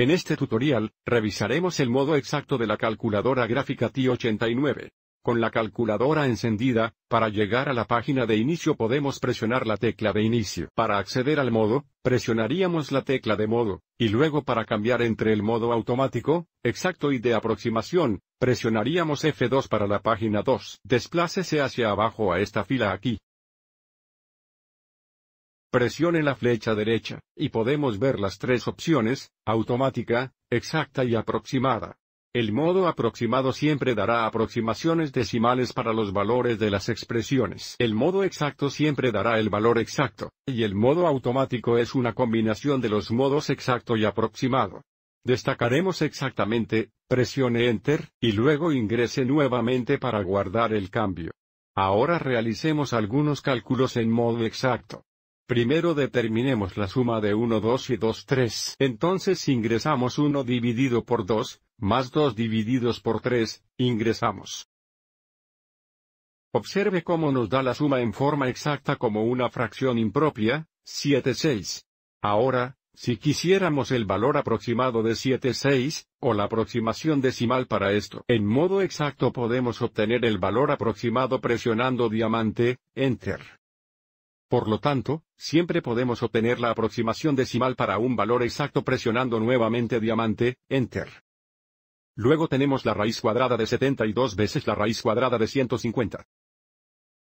En este tutorial, revisaremos el modo exacto de la calculadora gráfica TI-89. Con la calculadora encendida, para llegar a la página de inicio podemos presionar la tecla de inicio. Para acceder al modo, presionaríamos la tecla de modo, y luego para cambiar entre el modo automático, exacto y de aproximación, presionaríamos F2 para la página 2. Desplácese hacia abajo a esta fila aquí presione la flecha derecha, y podemos ver las tres opciones, automática, exacta y aproximada. El modo aproximado siempre dará aproximaciones decimales para los valores de las expresiones. El modo exacto siempre dará el valor exacto, y el modo automático es una combinación de los modos exacto y aproximado. Destacaremos exactamente, presione Enter, y luego ingrese nuevamente para guardar el cambio. Ahora realicemos algunos cálculos en modo exacto. Primero determinemos la suma de 1, 2 y 2, 3. Entonces ingresamos 1 dividido por 2, más 2 divididos por 3, ingresamos. Observe cómo nos da la suma en forma exacta como una fracción impropia, 7 6. Ahora, si quisiéramos el valor aproximado de 7 6, o la aproximación decimal para esto, en modo exacto podemos obtener el valor aproximado presionando diamante, enter. Por lo tanto, siempre podemos obtener la aproximación decimal para un valor exacto presionando nuevamente diamante, enter. Luego tenemos la raíz cuadrada de 72 veces la raíz cuadrada de 150.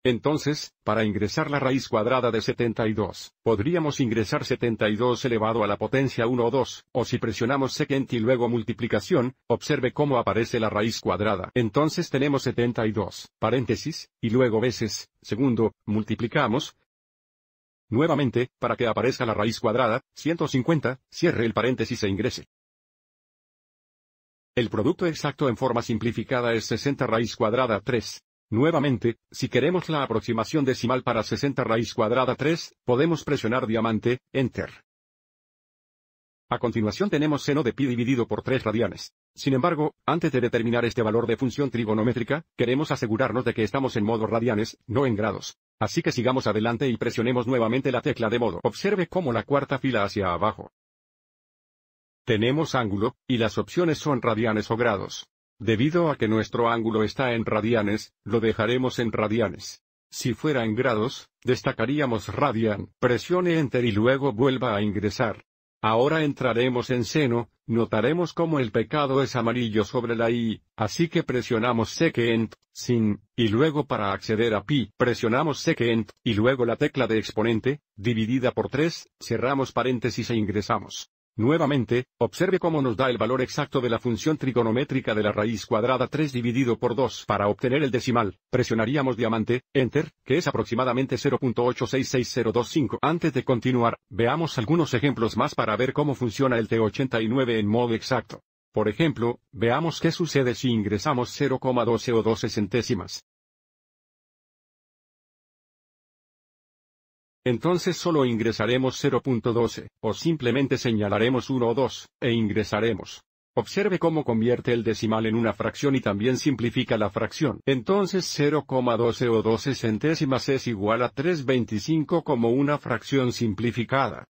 Entonces, para ingresar la raíz cuadrada de 72, podríamos ingresar 72 elevado a la potencia 1 o 2, o si presionamos second y luego multiplicación, observe cómo aparece la raíz cuadrada. Entonces tenemos 72, paréntesis, y luego veces, segundo, multiplicamos, nuevamente, para que aparezca la raíz cuadrada, 150, cierre el paréntesis e ingrese. El producto exacto en forma simplificada es 60 raíz cuadrada 3. Nuevamente, si queremos la aproximación decimal para 60 raíz cuadrada 3, podemos presionar diamante, enter. A continuación tenemos seno de pi dividido por 3 radianes. Sin embargo, antes de determinar este valor de función trigonométrica, queremos asegurarnos de que estamos en modo radianes, no en grados. Así que sigamos adelante y presionemos nuevamente la tecla de modo. Observe cómo la cuarta fila hacia abajo. Tenemos ángulo, y las opciones son radianes o grados. Debido a que nuestro ángulo está en radianes, lo dejaremos en radianes. Si fuera en grados, destacaríamos radian. Presione Enter y luego vuelva a ingresar. Ahora entraremos en seno, notaremos como el pecado es amarillo sobre la I, así que presionamos secent, sin, y luego para acceder a pi presionamos secent, y luego la tecla de exponente, dividida por 3, cerramos paréntesis e ingresamos. Nuevamente, observe cómo nos da el valor exacto de la función trigonométrica de la raíz cuadrada 3 dividido por 2 para obtener el decimal. Presionaríamos diamante, enter, que es aproximadamente 0.866025. Antes de continuar, veamos algunos ejemplos más para ver cómo funciona el T89 en modo exacto. Por ejemplo, veamos qué sucede si ingresamos 0,12 o 12 centésimas. Entonces solo ingresaremos 0.12, o simplemente señalaremos 1 o 2, e ingresaremos. Observe cómo convierte el decimal en una fracción y también simplifica la fracción. Entonces 0,12 o 12 centésimas es igual a 3,25 como una fracción simplificada.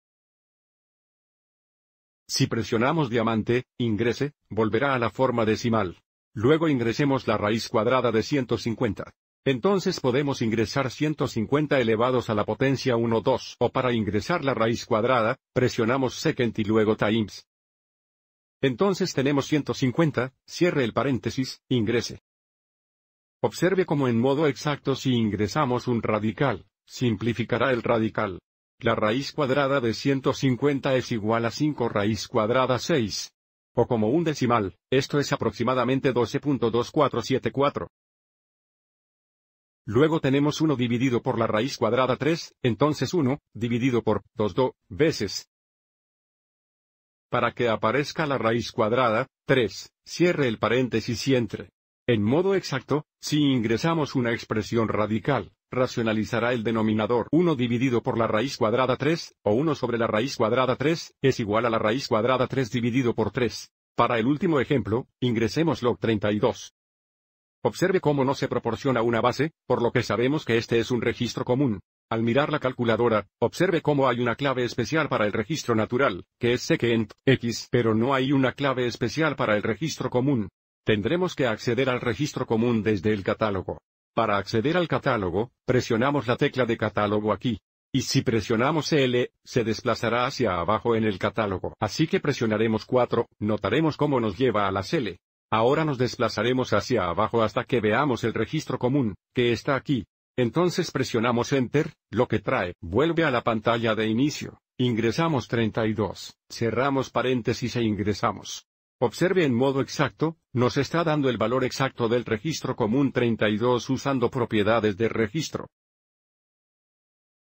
Si presionamos diamante, ingrese, volverá a la forma decimal. Luego ingresemos la raíz cuadrada de 150. Entonces podemos ingresar 150 elevados a la potencia 1 2 o para ingresar la raíz cuadrada, presionamos second y luego times. Entonces tenemos 150, cierre el paréntesis, ingrese. Observe cómo en modo exacto si ingresamos un radical, simplificará el radical. La raíz cuadrada de 150 es igual a 5 raíz cuadrada 6. O como un decimal, esto es aproximadamente 12.2474. Luego tenemos 1 dividido por la raíz cuadrada 3, entonces 1, dividido por 2 do, veces. Para que aparezca la raíz cuadrada, 3, cierre el paréntesis y entre. En modo exacto, si ingresamos una expresión radical, racionalizará el denominador 1 dividido por la raíz cuadrada 3, o 1 sobre la raíz cuadrada 3, es igual a la raíz cuadrada 3 dividido por 3. Para el último ejemplo, ingresemos log 32. Observe cómo no se proporciona una base, por lo que sabemos que este es un registro común. Al mirar la calculadora, observe cómo hay una clave especial para el registro natural, que es secent x, pero no hay una clave especial para el registro común. Tendremos que acceder al registro común desde el catálogo. Para acceder al catálogo, presionamos la tecla de catálogo aquí. Y si presionamos L, se desplazará hacia abajo en el catálogo. Así que presionaremos 4, notaremos cómo nos lleva a la L. Ahora nos desplazaremos hacia abajo hasta que veamos el registro común, que está aquí. Entonces presionamos Enter, lo que trae, vuelve a la pantalla de inicio. Ingresamos 32, cerramos paréntesis e ingresamos. Observe en modo exacto, nos está dando el valor exacto del registro común 32 usando propiedades de registro.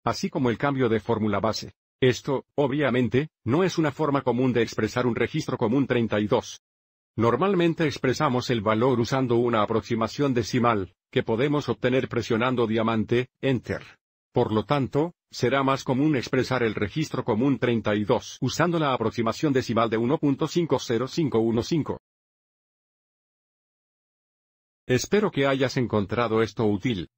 Así como el cambio de fórmula base. Esto, obviamente, no es una forma común de expresar un registro común 32. Normalmente expresamos el valor usando una aproximación decimal, que podemos obtener presionando diamante, Enter. Por lo tanto, será más común expresar el registro común 32 usando la aproximación decimal de 1.50515. Espero que hayas encontrado esto útil.